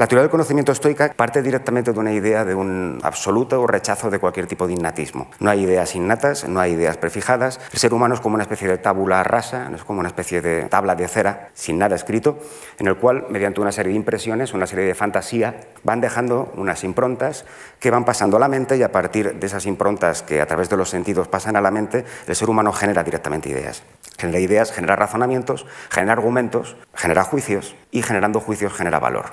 La teoría del conocimiento estoica parte directamente de una idea de un absoluto rechazo de cualquier tipo de innatismo. No hay ideas innatas, no hay ideas prefijadas. El ser humano es como una especie de tabula rasa, es como una especie de tabla de cera sin nada escrito, en el cual, mediante una serie de impresiones, una serie de fantasía, van dejando unas improntas que van pasando a la mente y a partir de esas improntas que a través de los sentidos pasan a la mente, el ser humano genera directamente ideas. Genera ideas, genera razonamientos, genera argumentos, genera juicios y generando juicios genera valor.